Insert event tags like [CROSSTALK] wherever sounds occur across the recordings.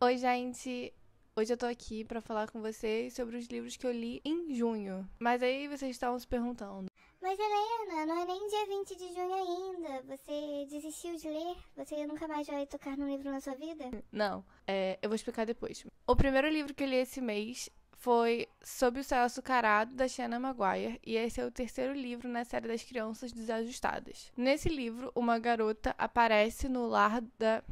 Oi, gente! Hoje eu tô aqui para falar com vocês sobre os livros que eu li em junho. Mas aí vocês estavam se perguntando: Mas Helena, não é nem dia 20 de junho ainda. Você desistiu de ler? Você nunca mais vai tocar num livro na sua vida? Não, é, eu vou explicar depois. O primeiro livro que eu li esse mês foi Sob o Céu Açucarado, da Shanna Maguire, e esse é o terceiro livro na série das Crianças Desajustadas. Nesse livro, uma garota aparece no lar da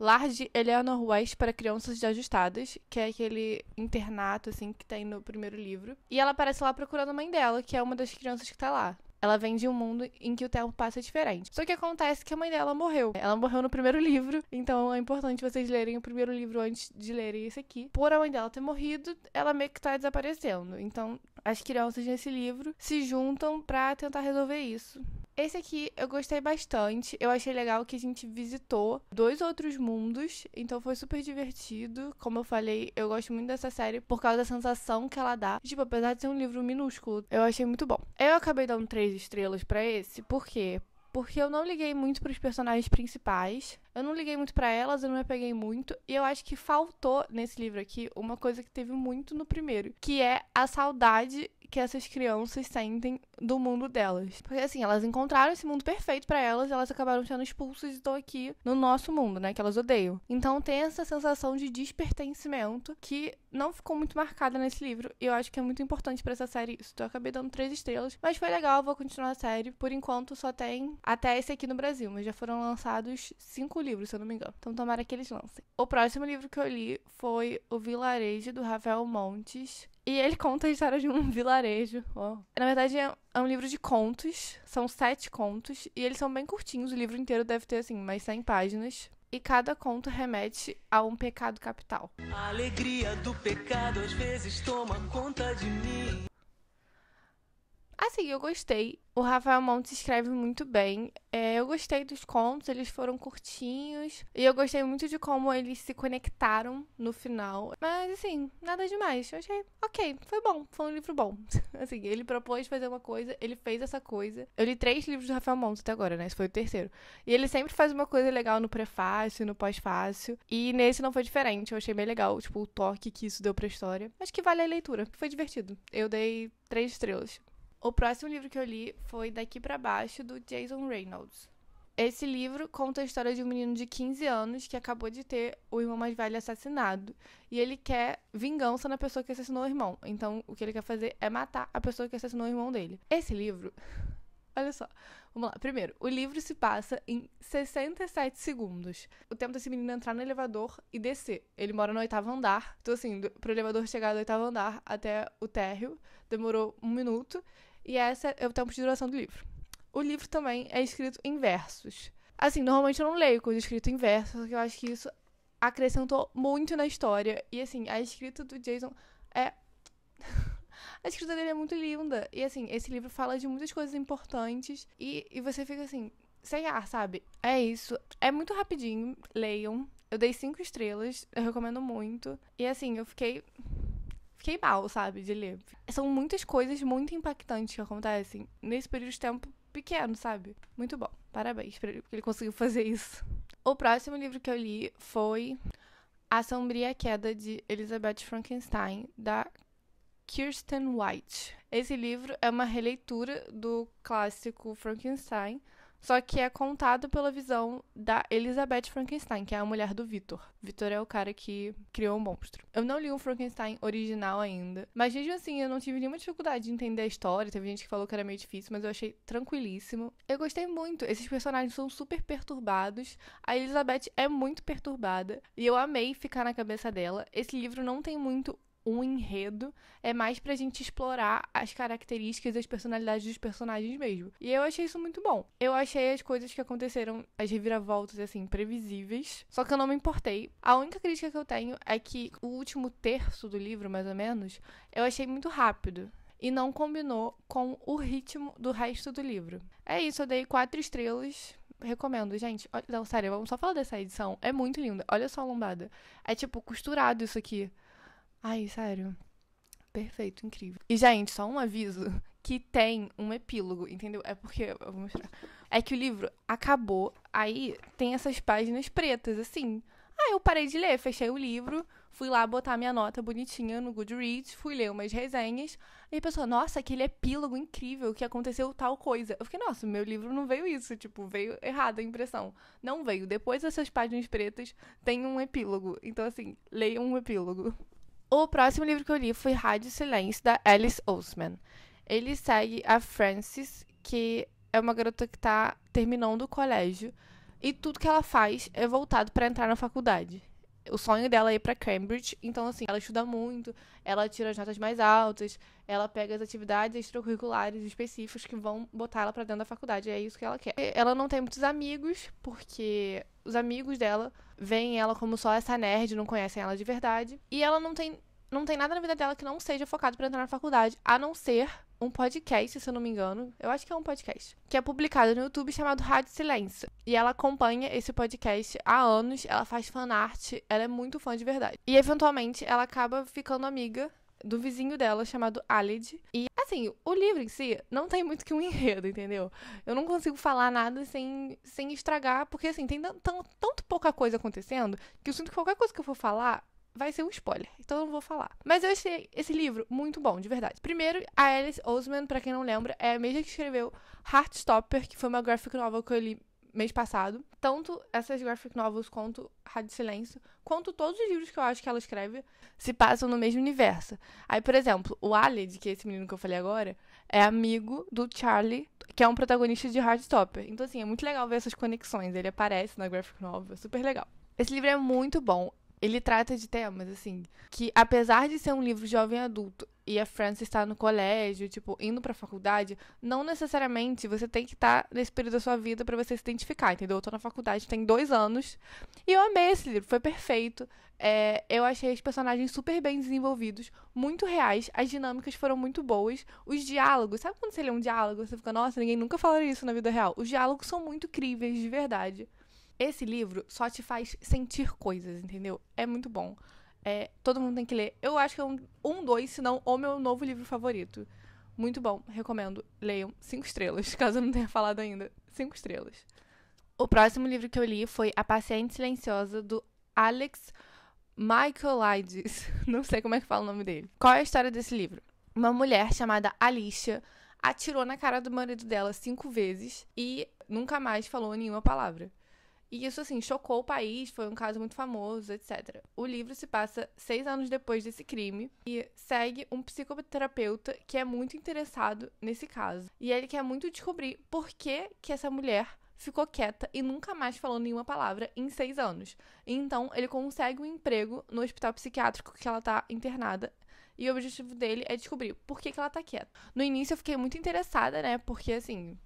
Large Eleanor West para crianças desajustadas, que é aquele internato assim que tem no primeiro livro. E ela aparece lá procurando a mãe dela, que é uma das crianças que tá lá. Ela vem de um mundo em que o tempo passa diferente. Só que acontece que a mãe dela morreu. Ela morreu no primeiro [LAUGHS] livro, então é importante vocês lerem o primeiro livro antes de lerem esse aqui. Por a mãe dela ter morrido, ela meio que tá desaparecendo. Então, as crianças nesse livro se juntam para tentar resolver isso. Esse aqui eu gostei bastante. Eu achei legal que a gente visitou dois outros mundos, então foi super divertido. Como eu falei, eu gosto muito dessa série por causa da sensação que ela dá. Tipo, apesar de ser um livro minúsculo, eu achei muito bom. Eu acabei dando três estrelas para esse, por quê? Porque eu não liguei muito para os personagens principais. Eu não liguei muito para elas, eu não me apeguei muito. E eu acho que faltou nesse livro aqui uma coisa que teve muito no primeiro, que é a saudade que essas crianças sentem do mundo delas. Porque assim, elas encontraram esse mundo perfeito para elas, elas acabaram sendo expulsas e estão aqui no nosso mundo, né, que elas odeiam. Então tem essa sensação de despertencimento que não ficou muito marcada nesse livro e eu acho que é muito importante para essa série isso. Então eu acabei dando três estrelas, mas foi legal, vou continuar a série. Por enquanto só tem até esse aqui no Brasil, mas já foram lançados cinco livros, se eu não me engano. Então tomara que eles lancem. O próximo livro que eu li foi O Vilarejo do Rafael Montes e ele conta a história de um [LAUGHS] vilarejo. Oh. Na verdade, é, é um livro de contos. São sete contos. E eles são bem curtinhos. O livro inteiro deve ter, assim, mais 100 páginas. E cada conto remete a um pecado capital. A alegria do pecado às vezes toma conta de mim. Assim, eu gostei. O Rafael Montes escreve muito bem. É, eu gostei dos contos, eles foram curtinhos. E eu gostei muito de como eles se conectaram no final. Mas, assim, nada demais. Eu achei, ok, foi bom, foi um livro bom. [LAUGHS] assim, ele propôs fazer uma coisa, ele fez essa coisa. Eu li três livros do Rafael Montes até agora, né? Esse foi o terceiro. E ele sempre faz uma coisa legal no prefácio, no pós-fácio. E nesse não foi diferente. Eu achei bem legal, tipo, o toque que isso deu pra história. acho que vale a leitura, foi divertido. Eu dei três estrelas. O próximo livro que eu li foi Daqui para Baixo, do Jason Reynolds. Esse livro conta a história de um menino de 15 anos que acabou de ter o irmão mais velho assassinado e ele quer vingança na pessoa que assassinou o irmão. Então, o que ele quer fazer é matar a pessoa que assassinou o irmão dele. Esse livro. [LAUGHS] Olha só. Vamos lá. Primeiro, o livro se passa em 67 segundos. O tempo desse menino entrar no elevador e descer. Ele mora no oitavo andar. Então, assim, pro elevador chegar do oitavo andar até o térreo, demorou um minuto. E essa é o tempo de duração do livro. O livro também é escrito em versos. Assim, normalmente eu não leio coisa escrita em versos, porque eu acho que isso acrescentou muito na história. E assim, a escrita do Jason é. [LAUGHS] a escrita dele é muito linda. E assim, esse livro fala de muitas coisas importantes. E, e você fica assim, sei lá, sabe? É isso. É muito rapidinho, leiam. Eu dei cinco estrelas, eu recomendo muito. E assim, eu fiquei fiquei mal, sabe, de ler. São muitas coisas muito impactantes que acontecem nesse período de tempo pequeno, sabe? Muito bom. Parabéns pra ele, porque ele conseguiu fazer isso. O próximo livro que eu li foi A Sombria Queda de Elizabeth Frankenstein, da Kirsten White. Esse livro é uma releitura do clássico Frankenstein só que é contado pela visão da Elizabeth Frankenstein, que é a mulher do Victor. Victor é o cara que criou o um monstro. Eu não li o um Frankenstein original ainda, mas mesmo assim eu não tive nenhuma dificuldade de entender a história. Teve gente que falou que era meio difícil, mas eu achei tranquilíssimo. Eu gostei muito. Esses personagens são super perturbados. A Elizabeth é muito perturbada e eu amei ficar na cabeça dela. Esse livro não tem muito um enredo, é mais pra gente explorar as características e as personalidades dos personagens mesmo. E eu achei isso muito bom. Eu achei as coisas que aconteceram, as reviravoltas, assim, previsíveis, só que eu não me importei. A única crítica que eu tenho é que o último terço do livro, mais ou menos, eu achei muito rápido e não combinou com o ritmo do resto do livro. É isso, eu dei quatro estrelas. Recomendo, gente. Não, sério, vamos só falar dessa edição. É muito linda. Olha só a lombada. É tipo costurado isso aqui. Ai, sério. Perfeito, incrível. E, gente, só um aviso que tem um epílogo, entendeu? É porque. Eu vou mostrar. É que o livro acabou, aí tem essas páginas pretas, assim. Aí eu parei de ler, fechei o livro, fui lá botar minha nota bonitinha no Goodreads, fui ler umas resenhas. E a pessoa, nossa, aquele epílogo incrível que aconteceu tal coisa. Eu fiquei, nossa, meu livro não veio isso, tipo, veio errada a impressão. Não veio. Depois dessas páginas pretas tem um epílogo. Então, assim, leia um epílogo. O próximo livro que eu li foi Rádio Silêncio, da Alice Oseman. Ele segue a Frances, que é uma garota que está terminando o colégio, e tudo que ela faz é voltado para entrar na faculdade. O sonho dela é ir para Cambridge, então assim, ela estuda muito, ela tira as notas mais altas, ela pega as atividades extracurriculares específicas que vão botar ela para dentro da faculdade, é isso que ela quer. Ela não tem muitos amigos, porque os amigos dela veem ela como só essa nerd, não conhecem ela de verdade. E ela não tem, não tem nada na vida dela que não seja focado para entrar na faculdade, a não ser um podcast, se eu não me engano. Eu acho que é um podcast. Que é publicado no YouTube chamado Rádio Silêncio. E ela acompanha esse podcast há anos. Ela faz fanart. Ela é muito fã de verdade. E eventualmente ela acaba ficando amiga do vizinho dela chamado Alid. E assim, o livro em si não tem muito que um enredo, entendeu? Eu não consigo falar nada sem, sem estragar, porque assim, tem tão, tanto pouca coisa acontecendo que eu sinto que qualquer coisa que eu for falar vai ser um spoiler, então eu não vou falar. Mas eu achei esse livro muito bom, de verdade. Primeiro, a Alice Oseman, para quem não lembra, é a mesma que escreveu Heartstopper, que foi uma graphic novel que eu li mês passado. Tanto essas graphic novels quanto Rádio Silêncio, quanto todos os livros que eu acho que ela escreve, se passam no mesmo universo. Aí, por exemplo, o Aled, que é esse menino que eu falei agora, é amigo do Charlie, que é um protagonista de Hardstopper. Então, assim, é muito legal ver essas conexões. Ele aparece na graphic novel, é super legal. Esse livro é muito bom. Ele trata de temas, assim, que apesar de ser um livro jovem adulto e a Frances está no colégio, tipo, indo pra faculdade, não necessariamente você tem que estar tá nesse período da sua vida para você se identificar, entendeu? Eu tô na faculdade, tem dois anos, e eu amei esse livro, foi perfeito. É, eu achei os personagens super bem desenvolvidos, muito reais, as dinâmicas foram muito boas, os diálogos, sabe quando você lê um diálogo, você fica, nossa, ninguém nunca falou isso na vida real. Os diálogos são muito críveis, de verdade. Esse livro só te faz sentir coisas, entendeu? É muito bom. É, todo mundo tem que ler. Eu acho que é um, um dois, se não o meu novo livro favorito. Muito bom, recomendo. Leiam cinco estrelas, [LAUGHS] caso eu não tenha falado ainda. Cinco estrelas. O próximo livro que eu li foi A Paciente Silenciosa, do Alex Michaelides. [LAUGHS] Não sei como é que fala o nome dele. Qual é a história desse livro? Uma mulher chamada Alicia atirou na cara do marido dela cinco vezes e nunca mais falou nenhuma palavra. E isso, assim, chocou o país, foi um caso muito famoso, etc. O livro se passa seis anos depois desse crime e segue um psicoterapeuta que é muito interessado nesse caso. E ele quer muito descobrir por que, que essa mulher ficou quieta e nunca mais falou nenhuma palavra em seis anos. Então, ele consegue um emprego no hospital psiquiátrico que ela está internada. E o objetivo dele é descobrir por que, que ela está quieta. No início, eu fiquei muito interessada, né? Porque, assim,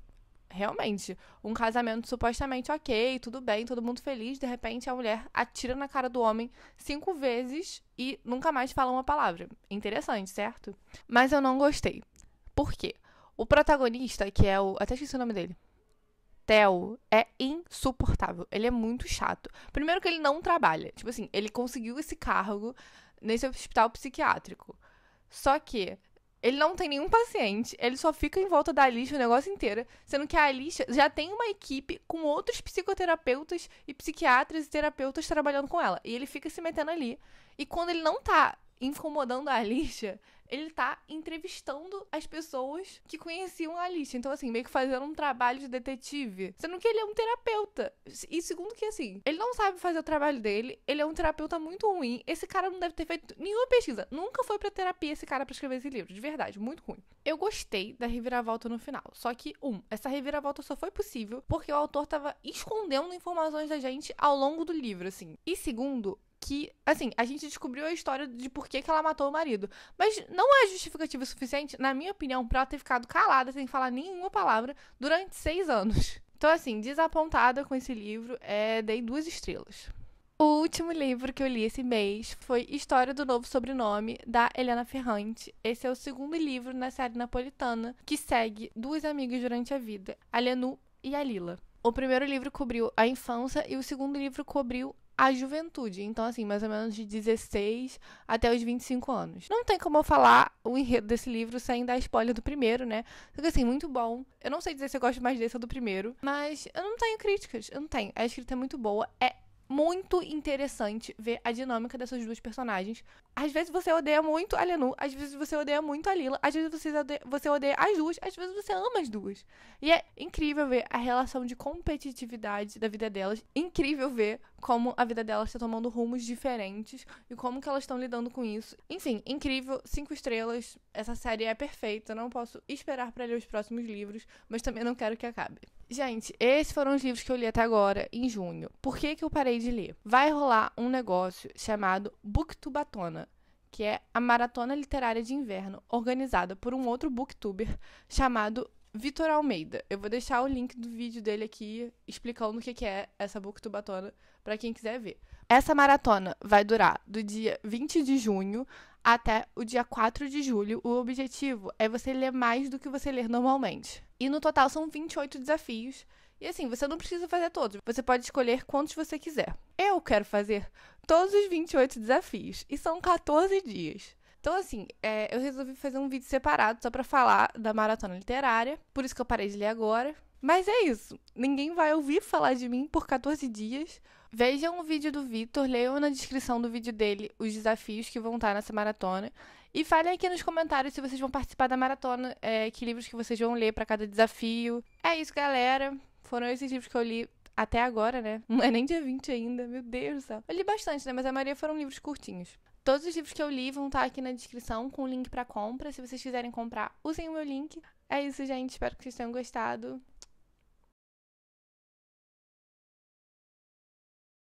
realmente, um casamento supostamente ok, tudo bem, todo mundo feliz, de repente a mulher atira na cara do homem cinco vezes e nunca mais fala uma palavra. Interessante, certo? Mas eu não gostei. Por quê? O protagonista, que é o. Até esqueci o nome dele. Theo é insuportável. Ele é muito chato. Primeiro que ele não trabalha. Tipo assim, ele conseguiu esse cargo nesse hospital psiquiátrico. Só que ele não tem nenhum paciente, ele só fica em volta da Alicia o negócio inteiro, sendo que a Alicia já tem uma equipe com outros psicoterapeutas e psiquiatras e terapeutas trabalhando com ela. E ele fica se metendo ali. E quando ele não tá incomodando a Alicia, ele tá entrevistando as pessoas que conheciam a Alice. Então, assim, meio que fazendo um trabalho de detetive. Sendo que ele é um terapeuta. E segundo que, assim, ele não sabe fazer o trabalho dele, ele é um terapeuta muito ruim. Esse cara não deve ter feito nenhuma pesquisa. Nunca foi pra terapia esse cara pra escrever esse livro. De verdade, muito ruim. Eu gostei da reviravolta no final. Só que, um, essa reviravolta só foi possível porque o autor tava escondendo informações da gente ao longo do livro, assim. E segundo, que, assim, a gente descobriu a história de por que, que ela matou o marido. Mas não é justificativa suficiente, na minha opinião, para ela ter ficado calada, sem falar nenhuma palavra, durante seis anos. [LAUGHS] Então, assim, desapontada com esse livro, é, dei duas estrelas. O último livro que eu li esse mês foi História do Novo Sobrenome, da Helena Ferrante. Esse é o segundo livro na série napolitana, que segue duas amigas durante a vida, a Lenu e a Lila. O primeiro livro cobriu a infância e o segundo livro cobriu a juventude. Então, assim, mais ou menos de 16 até os 25 anos. Não tem como eu falar o enredo desse livro sem dar spoiler do primeiro, né? Porque, assim, muito bom. Eu não sei dizer se eu gosto mais desse ou do primeiro, mas eu não tenho críticas. Eu não tenho. A escrita é muito boa. É muito interessante ver a dinâmica dessas duas personagens. Às vezes você odeia muito a Lenu, às vezes você odeia muito a Lila, às vezes você odeia, você odeia as duas, às vezes você ama as duas. E é incrível ver a relação de competitividade da vida delas, incrível ver como a vida delas está tomando rumos diferentes e como que elas estão lidando com isso. Enfim, incrível, cinco estrelas, essa série é perfeita, não posso esperar para ler os próximos livros, mas também não quero que acabe. Gente, esses foram os livros que eu li até agora, em junho. Por que, que eu parei de ler? Vai rolar um negócio chamado Booktubatona, que é a maratona literária de inverno, organizada por um outro booktuber chamado Vitor Almeida. Eu vou deixar o link do vídeo dele aqui explicando o que, é essa Booktubatona para quem quiser ver. Essa maratona vai durar do dia 20 de junho até o dia 4 de julho. O objetivo é você ler mais do que você lê normalmente. E no total são 28 desafios. E assim, você não precisa fazer todos, você pode escolher quantos você quiser. Eu quero fazer todos os 28 desafios e são 14 dias. Então, assim, é, eu resolvi fazer um vídeo separado só para falar da maratona literária. Por isso que eu parei de ler agora. Mas é isso. Ninguém vai ouvir falar de mim por 14 dias. Vejam o vídeo do Vitor, leiam na descrição do vídeo dele os desafios que vão estar nessa maratona. E falem aqui nos comentários se vocês vão participar da maratona, é, que livros que vocês vão ler para cada desafio. É isso, galera. Foram esses livros que eu li até agora, né? Não é nem dia 20 ainda, meu Deus do céu. Eu li bastante, né? Mas a maioria foram livros curtinhos. Todos os livros que eu li vão estar tá aqui na descrição com o link para compra. Se vocês quiserem comprar, usem o meu link. É isso, gente. Espero que vocês tenham gostado.